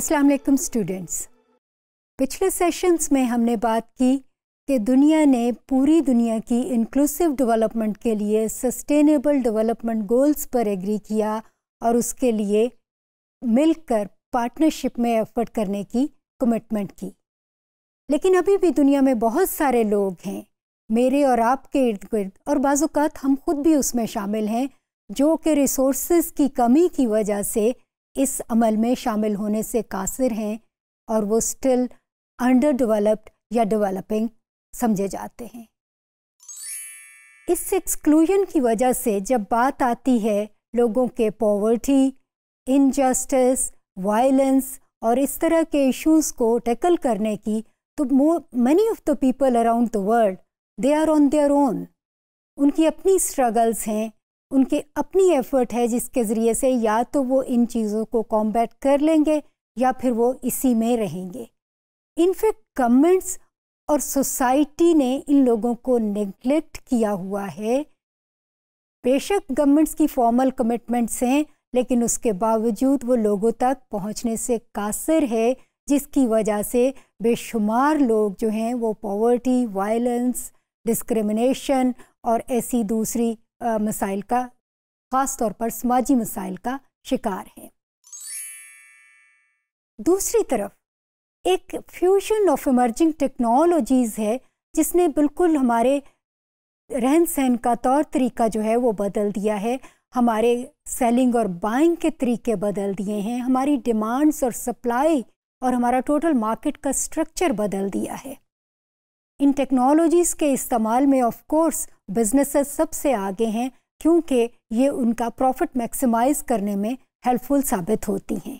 अस्सलाम वालेकुम स्टूडेंट्स पिछले सेशंस में हमने बात की कि दुनिया ने पूरी दुनिया की इंक्लूसिव डेवलपमेंट के लिए सस्टेनेबल डेवलपमेंट गोल्स पर एग्री किया और उसके लिए मिलकर पार्टनरशिप में एफर्ट करने की कमिटमेंट की लेकिन अभी भी दुनिया में बहुत सारे लोग हैं मेरे और आपके इर्द गिर्द और बाज़ात हम खुद भी उसमें शामिल हैं जो कि रिसोर्स की कमी की वजह से इस अमल में शामिल होने से कासिर हैं और वो स्टिल अंडर डेवलप्ड या डेवलपिंग समझे जाते हैं इस एक्सक्लूजन की वजह से जब बात आती है लोगों के पॉवर्टी इनजस्टिस वायलेंस और इस तरह के इश्यूज को टैकल करने की तो many of the people around the world they are on their own उनकी अपनी स्ट्रगल्स हैं उनके अपनी एफर्ट है जिसके ज़रिए से या तो वो इन चीज़ों को कॉम्बैट कर लेंगे या फिर वो इसी में रहेंगे इनफैक्ट गवर्नमेंट्स और सोसाइटी ने इन लोगों को नेग्लेक्ट किया हुआ है बेशक गवर्नमेंट्स की फॉर्मल कमिटमेंट्स हैं लेकिन उसके बावजूद वो लोगों तक पहुंचने से कासर है जिसकी वजह से बेशुमार लोग जो हैं वो पॉवर्टी वायलेंस डिस्क्रिमिनेशन और ऐसी दूसरी मसाइल का ख़ास तौर पर समाजी मसाइल का शिकार हैं दूसरी तरफ एक फ्यूजन ऑफ इमर्जिंग टेक्नोलॉजीज़ है जिसने बिल्कुल हमारे रहन सहन का तौर तरीका जो है वो बदल दिया है हमारे सेलिंग और बाइंग के तरीके बदल दिए हैं हमारी डिमांड्स और सप्लाई और हमारा टोटल मार्केट का स्ट्रक्चर बदल दिया है इन टेक्नोलॉजीज़ के इस्तेमाल में ऑफ कोर्स बिजनेसेस सबसे आगे हैं क्योंकि ये उनका प्रॉफिट मैक्सिमाइज करने में हेल्पफुल साबित होती हैं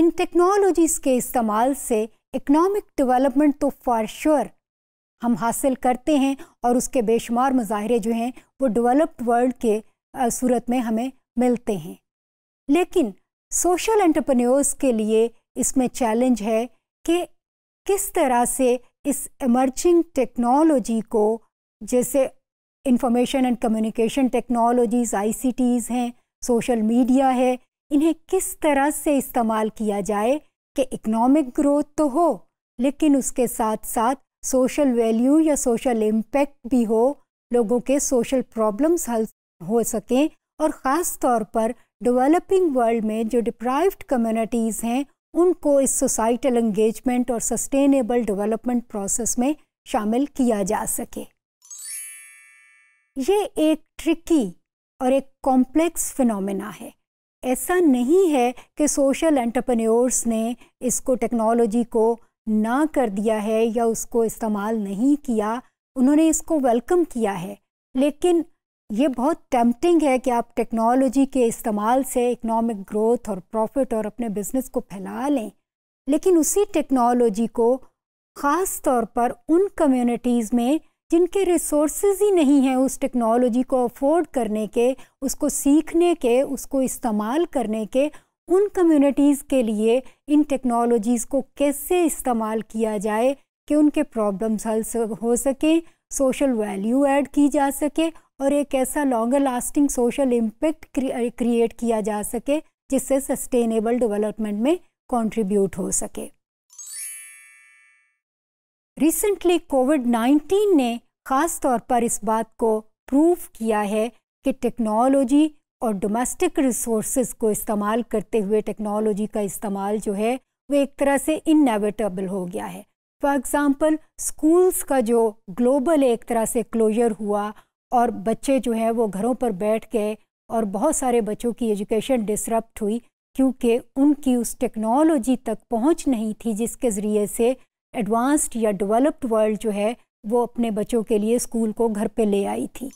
इन टेक्नोलॉजीज़ के इस्तेमाल से इकनॉमिक डेवलपमेंट तो फॉर श्योर हम हासिल करते हैं और उसके बेशुमार मुजाहरे जो हैं वो डेवलप्ड वर्ल्ड के सूरत में हमें मिलते हैं लेकिन सोशल एंटरप्रेन्योर्स के लिए इसमें चैलेंज है कि किस तरह से इस इमर्जिंग टेक्नोलॉजी को जैसे information and communication technologies ICTs हैं सोशल मीडिया है इन्हें किस तरह से इस्तेमाल किया जाए कि इकनॉमिक ग्रोथ तो हो लेकिन उसके साथ साथ सोशल वैल्यू या सोशल इम्पेक्ट भी हो लोगों के सोशल प्रॉब्लम्स हल हो सकें और ख़ास तौर पर डेवलपिंग वर्ल्ड में जो डिप्राइव्ड कम्युनिटीज़ हैं उनको इस सोसाइटल एंगेजमेंट और सस्टेनेबल डेवलपमेंट प्रोसेस में शामिल किया जा सके ये एक ट्रिकी और एक कॉम्प्लेक्स फिनोमेना है ऐसा नहीं है कि सोशल एंटरप्रेन्योर्स ने इसको टेक्नोलॉजी को ना कर दिया है या उसको इस्तेमाल नहीं किया उन्होंने इसको वेलकम किया है लेकिन ये बहुत टेम्पटिंग है कि आप टेक्नोलॉजी के इस्तेमाल से इकनॉमिक ग्रोथ और प्रॉफिट और अपने बिजनेस को फैला लें लेकिन उसी टेक्नोलॉजी को ख़ास तौर पर उन कम्युनिटीज़ में जिनके रिसोर्सेज ही नहीं हैं उस टेक्नोलॉजी को अफोर्ड करने के उसको सीखने के उसको इस्तेमाल करने के उन कम्युनिटीज़ के लिए इन टेक्नोलॉजीज़ को कैसे इस्तेमाल किया जाए कि उनके प्रॉब्लम्स हल हो सकें सोशल वैल्यू ऐड की जा सके और एक ऐसा longer lasting social impact create किया जा सके जिससे सस्टेनेबल डेवलपमेंट में कंट्रीब्यूट हो सके रिसेंटली कोविड 19 ने ख़ास तौर पर इस बात को प्रूव किया है कि टेक्नोलॉजी और डोमेस्टिक रिसोर्स को इस्तेमाल करते हुए टेक्नोलॉजी का इस्तेमाल जो है वो एक तरह से इनएविटेबल हो गया है फॉर एग्ज़ाम्पल स्कूल्स का जो ग्लोबल एक तरह से क्लोजर हुआ और बच्चे जो हैं वो घरों पर बैठ गए और बहुत सारे बच्चों की एजुकेशन डिसरप्ट हुई क्योंकि उनकी उस टेक्नोलॉजी तक पहुंच नहीं थी जिसके ज़रिए से एडवांस्ड या डेवलप्ड वर्ल्ड जो है वो अपने बच्चों के लिए स्कूल को घर पे ले आई थी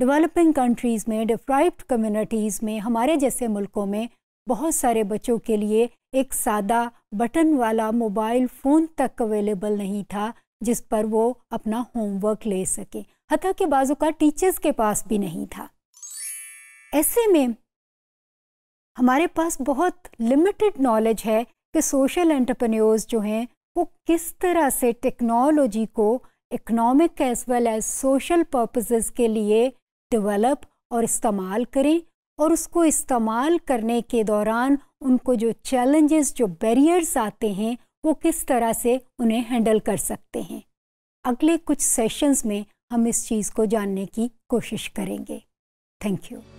डेवलपिंग कंट्रीज़ में डिप्राइव्ड कम्युनिटीज़ में हमारे जैसे मुल्कों में बहुत सारे बच्चों के लिए एक सादा बटन वाला मोबाइल फ़ोन तक अवेलेबल नहीं था जिस पर वो अपना होमवर्क ले सके हती के बाजू का टीचर्स के पास भी नहीं था ऐसे में हमारे पास बहुत लिमिटेड नॉलेज है कि सोशल एंटरप्रेन्योर्स जो हैं वो किस तरह से टेक्नोलॉजी को economic as well as social purposes के लिए डेवलप और इस्तेमाल करें और उसको इस्तेमाल करने के दौरान उनको जो चैलेंजेस जो बैरियर्स आते हैं वो किस तरह से उन्हें हैंडल कर सकते हैं अगले कुछ सेशंस में हम इस चीज़ को जानने की कोशिश करेंगे थैंक यू